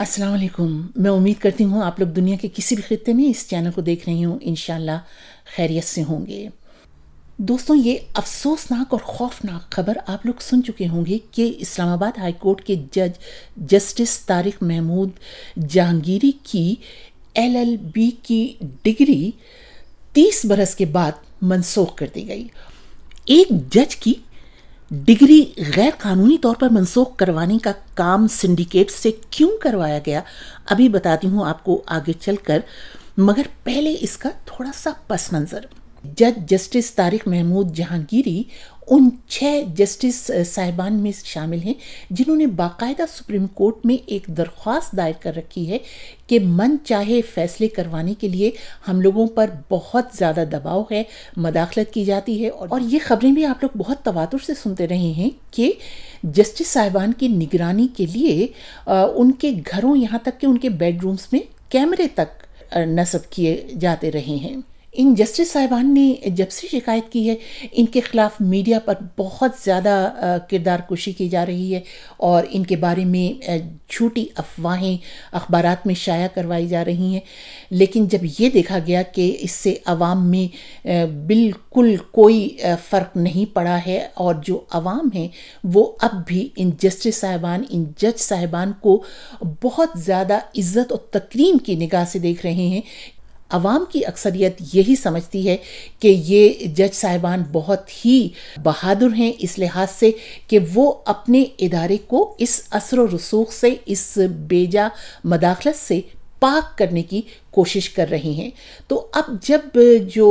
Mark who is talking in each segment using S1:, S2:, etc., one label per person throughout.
S1: अस्सलाम वालेकुम मैं उम्मीद करती हूँ आप लोग दुनिया के किसी भी खत्े में इस चैनल को देख रही हूँ इन खैरियत से होंगे दोस्तों ये अफसोसनाक और खौफनाक खबर आप लोग सुन चुके होंगे कि इस्लामाबाद हाई कोर्ट के जज जस्टिस तारिक महमूद जहांगीरी की एलएलबी की डिग्री तीस बरस के बाद मनसूख कर दी गई एक जज की डिग्री गैर कानूनी तौर पर मनसूख करवाने का काम सिंडिकेट से क्यों करवाया गया अभी बताती हूँ आपको आगे चलकर मगर पहले इसका थोड़ा सा पस मंज़र जज जस्टिस तारिक महमूद जहांगीरी उन छः जस्टिस साहिबान में शामिल हैं जिन्होंने बाकायदा सुप्रीम कोर्ट में एक दरख्वास्त दायर कर रखी है कि मन चाहे फैसले करवाने के लिए हम लोगों पर बहुत ज़्यादा दबाव है मदाखलत की जाती है और ये खबरें भी आप लोग बहुत तवातुर से सुनते रहे हैं कि जस्टिस साहिबान की निगरानी के लिए आ, उनके घरों यहाँ तक कि उनके बेडरूम्स में कैमरे तक नस्ब किए जाते रहे हैं इन जस्टिस साहिबान ने जब से शिकायत की है इनके ख़िलाफ़ मीडिया पर बहुत ज़्यादा किरदार कुशी की जा रही है और इनके बारे में झूठी अफवाहें अखबार में शाया करवाई जा रही हैं लेकिन जब ये देखा गया कि इससे आवाम में बिल्कुल कोई फ़र्क नहीं पड़ा है और जो आवाम है वो अब भी इन जस्टिस साहिबान इन जज साहिबान को बहुत ज़्यादा इज़्ज़त और तकरीम की निगाह से देख रहे हैं आवाम की अक्सरियत यही समझती है कि ये जज साहिबान बहुत ही बहादुर हैं इस लिहाज से कि वो अपने इदारे को इस असर रसूख से इस बेजा मदाखलत से पाक करने की कोशिश कर रहे हैं तो अब जब जो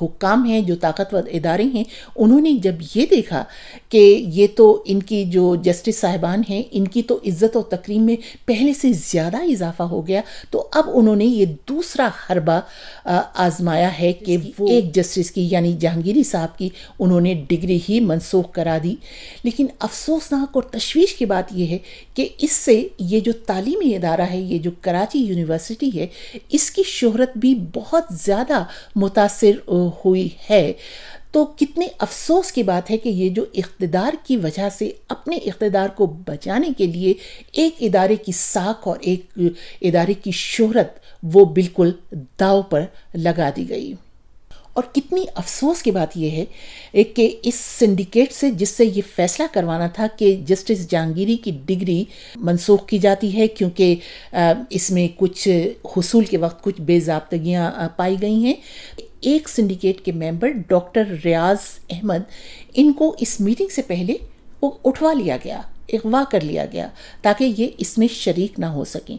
S1: हुक्काम हैं जो ताकतवर इदारे हैं उन्होंने जब ये देखा कि ये तो इनकी जो जस्टिस साहिबान हैं इनकी तो इज़्ज़त और तकरीम में पहले से ज़्यादा इजाफा हो गया तो अब उन्होंने ये दूसरा हरबा आजमाया है कि वो एक जस्टिस की यानी जहांगीरी साहब की उन्होंने डिग्री ही मनसूख करा दी लेकिन अफसोसनाक और तशवीश की बात यह है कि इससे ये जो तालीमी इदारा है ये जो कराची यूनिवर्सिटी है इसकी शोहरत भी बहुत ज़्यादा मुतासर हुई है तो कितने अफसोस की बात है कि ये जो इकतदार की वजह से अपने इकतदार को बचाने के लिए एक इदारे की साख और एक इदारे की शोहरत वो बिल्कुल दाव पर लगा दी गई और कितनी अफसोस की बात यह है कि इस सिंडिकेट से जिससे ये फैसला करवाना था कि जस्टिस जहांगीरी की डिग्री मनसूख की जाती है क्योंकि इसमें कुछ हसूल के वक्त कुछ बेजाबतगियाँ पाई गई हैं एक सिंडिकेट के मेंबर डॉक्टर रियाज अहमद इनको इस मीटिंग से पहले उठवा लिया गया अगवा कर लिया गया ताकि ये इसमें शरीक ना हो सकें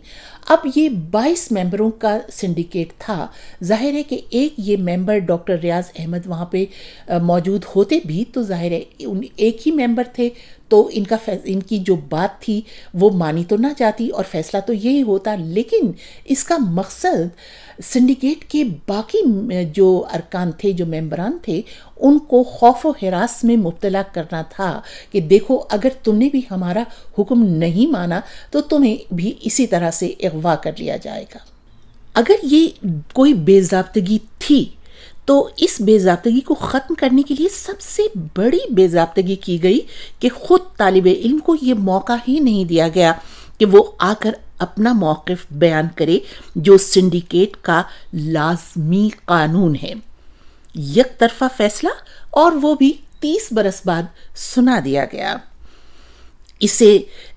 S1: अब ये 22 मेंबरों का सिंडिकेट था जाहिर है कि एक ये मेंबर डॉक्टर रियाज अहमद वहाँ पे मौजूद होते भी तो जाहिर है उन एक ही मेंबर थे तो इनका इनकी जो बात थी वो मानी तो ना जाती और फैसला तो यही होता लेकिन इसका मकसद सिंडिकेट के बाकी जो अरकान थे जो मेम्बरान थे उनको खौफ व हरास में मुबतला करना था कि देखो अगर तुमने भी हमारा हुक्म नहीं माना तो तुम्हें भी इसी तरह से अगवा कर लिया जाएगा अगर ये कोई बेजाबतगी थी तो इस बेजाबतगी को ख़त्म करने के लिए सबसे बड़ी बेजाबतगी की गई कि ख़ुद तालब इल्म को ये मौका ही नहीं दिया गया कि वो आकर अपना मौक़ बयान करे जो सिंडिकेट का लाजमी कानून है यक तरफा फैसला और वो भी तीस बरस बाद सुना दिया गया इसे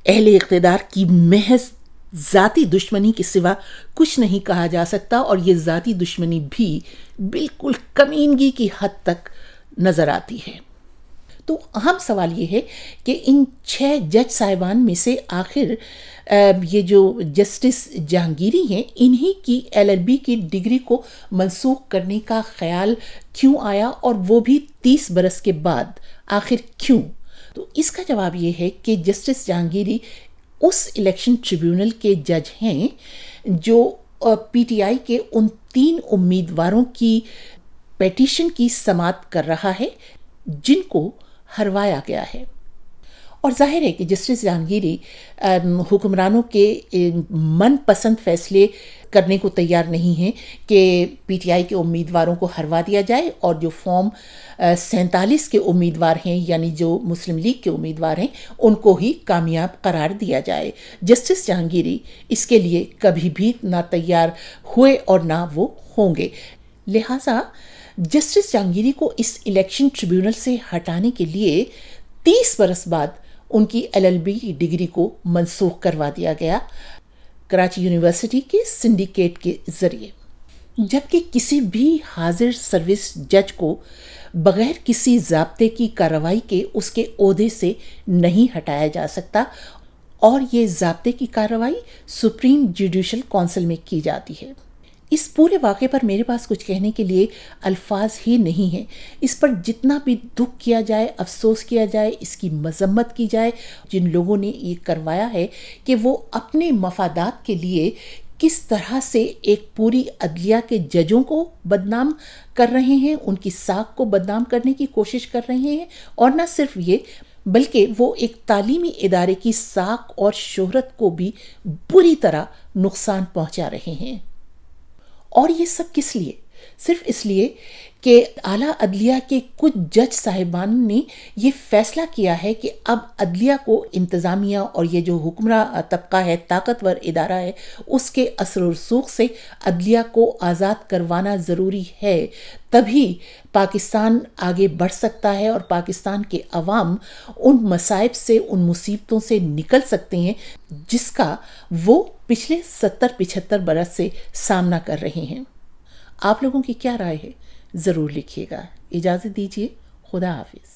S1: अहले इकतदार की महज जाति दुश्मनी के सिवा कुछ नहीं कहा जा सकता और ये ज़ाती दुश्मनी भी बिल्कुल कमीनगी की हद तक नज़र आती है तो अहम सवाल ये है कि इन छह जज साहिबान में से आखिर ये जो जस्टिस जहांगीरी हैं इन्हीं की एलएलबी की डिग्री को मनसूख करने का ख्याल क्यों आया और वो भी तीस बरस के बाद आखिर क्यों तो इसका जवाब ये है कि जस्टिस जहांगीरी उस इलेक्शन ट्रिब्यूनल के जज हैं जो पीटीआई के उन तीन उम्मीदवारों की पेटिशन की समाप्त कर रहा है जिनको हरवाया गया है और जाहिर है कि जस्टिस जहांगीरी हुक्मरानों के मनपसंद फैसले करने को तैयार नहीं हैं कि पीटीआई के उम्मीदवारों को हरवा दिया जाए और जो फॉर्म सैंतालीस के उम्मीदवार हैं यानी जो मुस्लिम लीग के उम्मीदवार हैं उनको ही कामयाब करार दिया जाए जस्टिस जहांगीरी इसके लिए कभी भी ना तैयार हुए और ना वो होंगे लिहाजा जस्टिस जहांगीरी को इस इलेक्शन ट्रिब्यूनल से हटाने के लिए तीस बरस बाद उनकी एलएलबी की डिग्री को मनसूख करवा दिया गया कराची यूनिवर्सिटी के सिंडिकेट के ज़रिए जबकि किसी भी हाजिर सर्विस जज को बगैर किसी जबते की कार्रवाई के उसके अहदे से नहीं हटाया जा सकता और ये जबते की कार्रवाई सुप्रीम जुडिशल काउंसिल में की जाती है इस पूरे वाक़े पर मेरे पास कुछ कहने के लिए अल्फाज ही नहीं हैं इस पर जितना भी दुख किया जाए अफसोस किया जाए इसकी मजम्मत की जाए जिन लोगों ने ये करवाया है कि वो अपने मफादात के लिए किस तरह से एक पूरी अदलिया के जजों को बदनाम कर रहे हैं उनकी साख को बदनाम करने की कोशिश कर रहे हैं और न सिर्फ ये बल्कि वो एक तालीमी इदारे की साख और शोहरत को भी बुरी तरह नुकसान पहुंचा रहे हैं और ये सब किस लिए सिर्फ इसलिए कि आला अदलिया के कुछ जज साहिबान ने ये फैसला किया है कि अब अदलिया को इंतज़ामिया और ये जो हुक्मरा तबका है ताकतवर इदारा है उसके असर रसूख से अदलिया को आज़ाद करवाना ज़रूरी है तभी पाकिस्तान आगे बढ़ सकता है और पाकिस्तान के अवाम उन मसाइब से उन मुसीबतों से निकल सकते हैं जिसका वो पिछले सत्तर पिछहत्तर बरस से सामना कर रहे हैं आप लोगों की क्या राय है ज़रूर लिखिएगा इजाज़त दीजिए खुदा हाफिज़